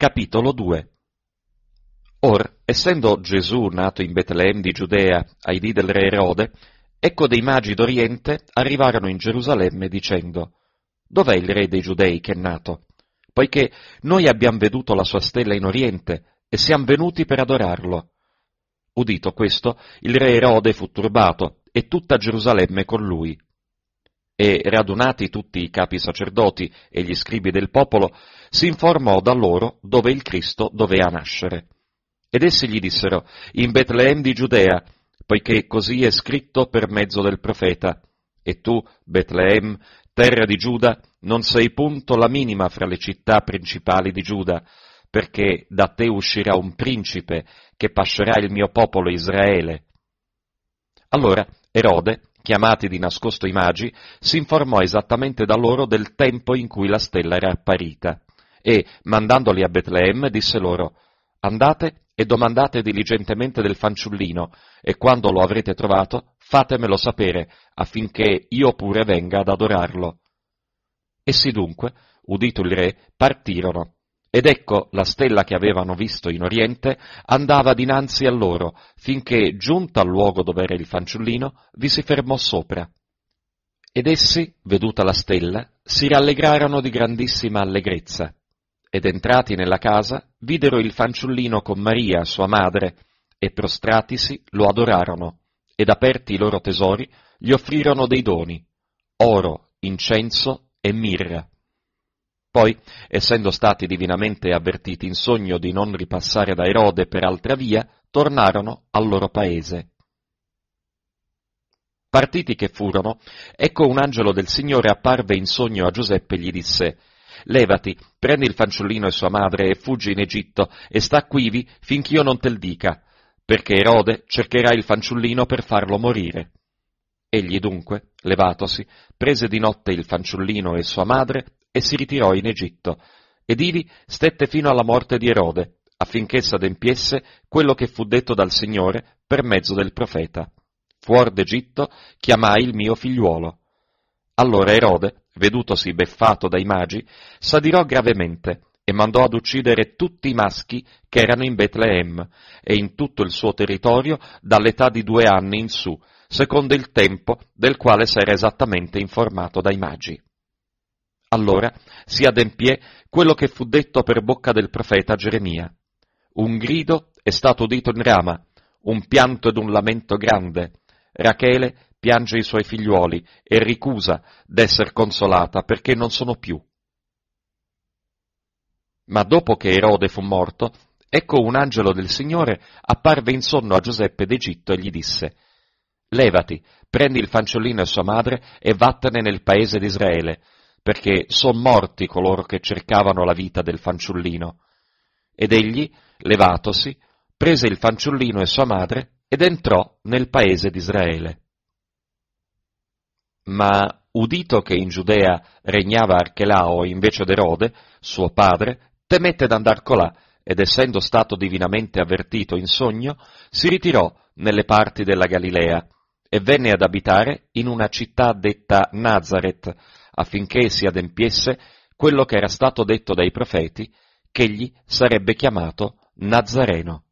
Capitolo 2 Or, essendo Gesù nato in Betlem di Giudea, ai dì del re Erode, ecco dei magi d'Oriente arrivarono in Gerusalemme dicendo, Dov'è il re dei Giudei che è nato? Poiché noi abbiamo veduto la sua stella in Oriente e siamo venuti per adorarlo. Udito questo, il re Erode fu turbato e tutta Gerusalemme con lui e radunati tutti i capi sacerdoti e gli scribi del popolo, si informò da loro dove il Cristo doveva nascere. Ed essi gli dissero, in Betlehem di Giudea, poiché così è scritto per mezzo del profeta, e tu, Betlehem, terra di Giuda, non sei punto la minima fra le città principali di Giuda, perché da te uscirà un principe che pascerà il mio popolo Israele. Allora Erode chiamati di nascosto i magi, si informò esattamente da loro del tempo in cui la stella era apparita e, mandandoli a Betlemme, disse loro Andate e domandate diligentemente del fanciullino, e quando lo avrete trovato, fatemelo sapere, affinché io pure venga ad adorarlo. Essi dunque, udito il re, partirono ed ecco la stella che avevano visto in oriente andava dinanzi a loro, finché, giunta al luogo dove era il fanciullino, vi si fermò sopra. Ed essi, veduta la stella, si rallegrarono di grandissima allegrezza. Ed entrati nella casa, videro il fanciullino con Maria, sua madre, e prostratisi lo adorarono, ed aperti i loro tesori, gli offrirono dei doni, oro, incenso e mirra. Poi, essendo stati divinamente avvertiti in sogno di non ripassare da Erode per altra via, tornarono al loro paese. Partiti che furono, ecco un angelo del Signore apparve in sogno a Giuseppe e gli disse, Levati, prendi il fanciullino e sua madre e fuggi in Egitto e sta quivi finch'io non te l dica, perché Erode cercherà il fanciullino per farlo morire. Egli dunque, levatosi, prese di notte il fanciullino e sua madre e si ritirò in Egitto, ed ivi stette fino alla morte di Erode, affinché s'adempiesse quello che fu detto dal Signore per mezzo del profeta. Fuor d'Egitto chiamai il mio figliuolo. Allora Erode, vedutosi beffato dai magi, s'adirò gravemente e mandò ad uccidere tutti i maschi che erano in Betlehem e in tutto il suo territorio dall'età di due anni in su, secondo il tempo del quale s'era esattamente informato dai magi. Allora si adempiè quello che fu detto per bocca del profeta Geremia. Un grido è stato udito in Rama, un pianto ed un lamento grande. Rachele piange i suoi figliuoli e ricusa d'esser consolata perché non sono più. Ma dopo che Erode fu morto, ecco un angelo del Signore apparve in sonno a Giuseppe d'Egitto e gli disse, Levati, prendi il fanciullino e sua madre e vattene nel paese d'Israele. Israele, perché son morti coloro che cercavano la vita del fanciullino. Ed egli, levatosi, prese il fanciullino e sua madre ed entrò nel paese d'Israele. Ma udito che in Giudea regnava Archelao invece d'Erode, suo padre, temette d'andar colà, ed essendo stato divinamente avvertito in sogno, si ritirò nelle parti della Galilea, e venne ad abitare in una città detta Nazareth, affinché si adempiesse quello che era stato detto dai profeti, che egli sarebbe chiamato Nazareno.